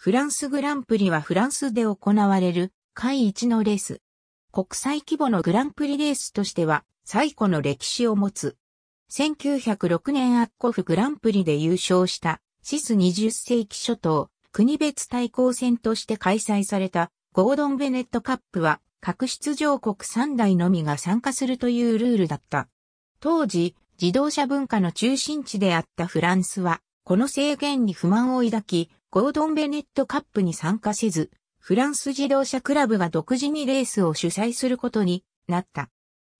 フランスグランプリはフランスで行われる会一のレース。国際規模のグランプリレースとしては最古の歴史を持つ。1906年アッコフグランプリで優勝したシス20世紀初頭国別対抗戦として開催されたゴードン・ベネットカップは各出場国3台のみが参加するというルールだった。当時、自動車文化の中心地であったフランスは、この制限に不満を抱き、ゴードン・ベネットカップに参加せず、フランス自動車クラブが独自にレースを主催することになった。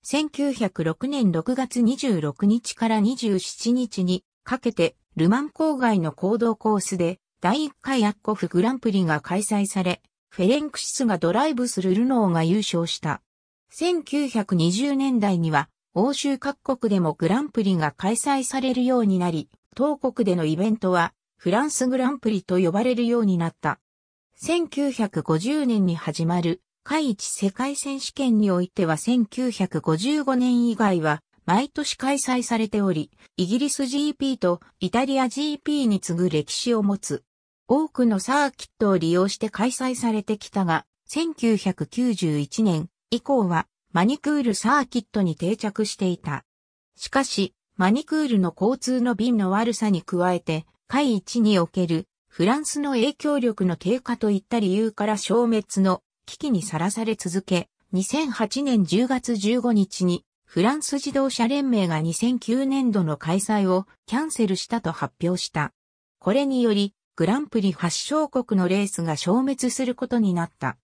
1906年6月26日から27日にかけて、ルマン郊外の行動コースで、第1回アッコフグランプリが開催され、フェレンクシスがドライブするルノーが優勝した。1920年代には、欧州各国でもグランプリが開催されるようになり、当国でのイベントはフランスグランプリと呼ばれるようになった。1950年に始まる、海一世界選手権においては1955年以外は、毎年開催されており、イギリス GP とイタリア GP に次ぐ歴史を持つ。多くのサーキットを利用して開催されてきたが、1991年以降はマニクールサーキットに定着していた。しかし、マニクールの交通の便の悪さに加えて、会一におけるフランスの影響力の低下といった理由から消滅の危機にさらされ続け、2008年10月15日にフランス自動車連盟が2009年度の開催をキャンセルしたと発表した。これにより、グランプリ発祥国のレースが消滅することになった。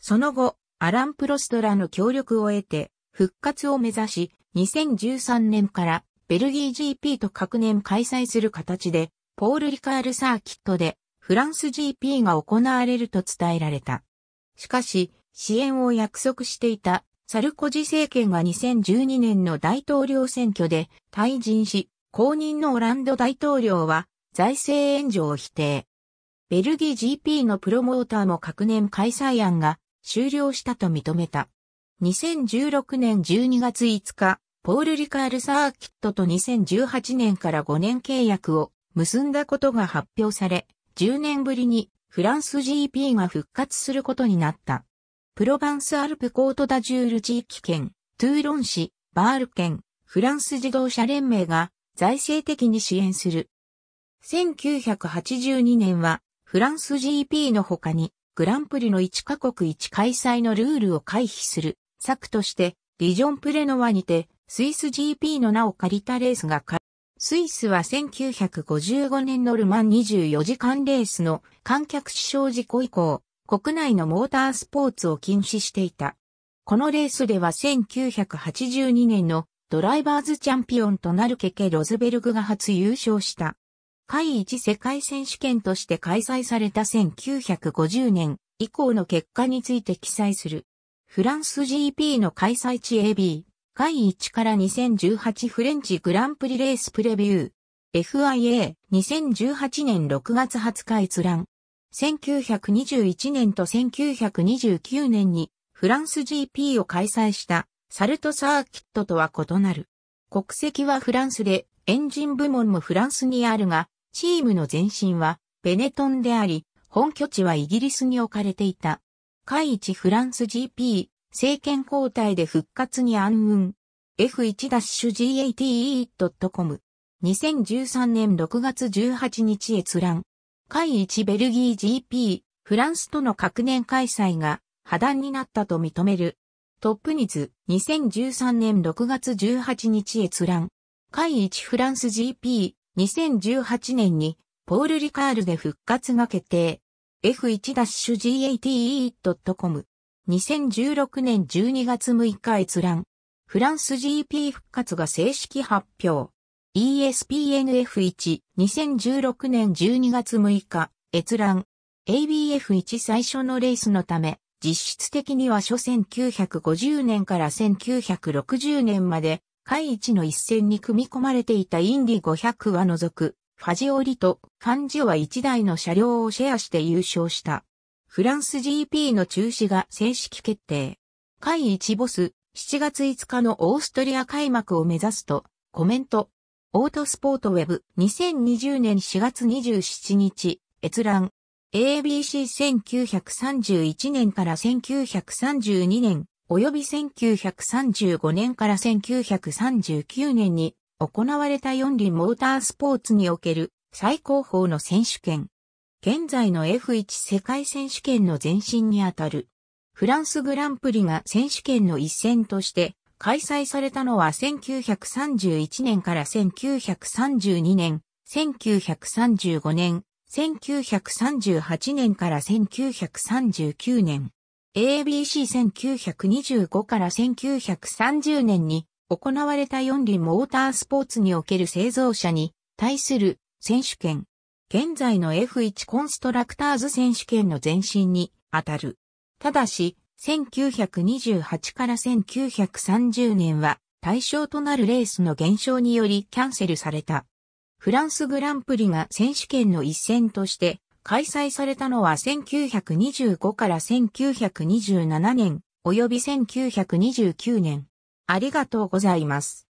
その後、アラン・プロストラの協力を得て、復活を目指し、2013年からベルギー GP と各年開催する形で、ポール・リカールサーキットでフランス GP が行われると伝えられた。しかし、支援を約束していたサルコジ政権が2012年の大統領選挙で退陣し、公認のオランド大統領は財政援助を否定。ベルギー GP のプロモーターも各年開催案が終了したと認めた。2016年12月5日、ポール・リカール・サーキットと2018年から5年契約を結んだことが発表され、10年ぶりにフランス GP が復活することになった。プロヴァンスアルプコートダジュール地域圏、トゥーロン市、バール県、フランス自動車連盟が財政的に支援する。1982年はフランス GP の他にグランプリの1カ国1開催のルールを回避する策としてリジョンプレノワにてスイス GP の名を借りたレースが開スイスは1955年のルマン24時間レースの観客死傷事故以降、国内のモータースポーツを禁止していた。このレースでは1982年のドライバーズチャンピオンとなるケケ・ロズベルグが初優勝した。第一世界選手権として開催された1950年以降の結果について記載する。フランス GP の開催地 AB、第1から2018フレンチグランプリレースプレビュー。FIA、2018年6月20日閲覧。1921年と1929年にフランス GP を開催したサルトサーキットとは異なる。国籍はフランスで、エンジン部門もフランスにあるが、チームの前身はベネトンであり、本拠地はイギリスに置かれていた。海一フランス GP、政権交代で復活に暗雲。F1-GATE.com。2013年6月18日閲覧。会1ベルギー GP、フランスとの各年開催が破談になったと認める。トップニズ、2013年6月18日閲覧。会1フランス GP、2018年に、ポール・リカールで復活が決定。F1-GATE.com 2016年12月6日閲覧。フランス GP 復活が正式発表。ESPNF1、2016年12月6日、閲覧。ABF1 最初のレースのため、実質的には初1950年から1960年まで、海一の一戦に組み込まれていたインディ500は除く、ファジオリとファンジオは1台の車両をシェアして優勝した。フランス GP の中止が正式決定。会一ボス、7月5日のオーストリア開幕を目指すと、コメント。オートスポートウェブ2020年4月27日、閲覧。ABC1931 年から1932年、及び1935年から1939年に行われた四輪モータースポーツにおける最高峰の選手権。現在の F1 世界選手権の前身にあたる。フランスグランプリが選手権の一戦として開催されたのは1931年から1932年、1935年、1938年から1939年、ABC1925 から1930年に行われた四輪モータースポーツにおける製造者に対する選手権現在の F1 コンストラクターズ選手権の前身に当たる。ただし、1928から1930年は対象となるレースの減少によりキャンセルされた。フランスグランプリが選手権の一戦として開催されたのは1925から1927年及び1929年。ありがとうございます。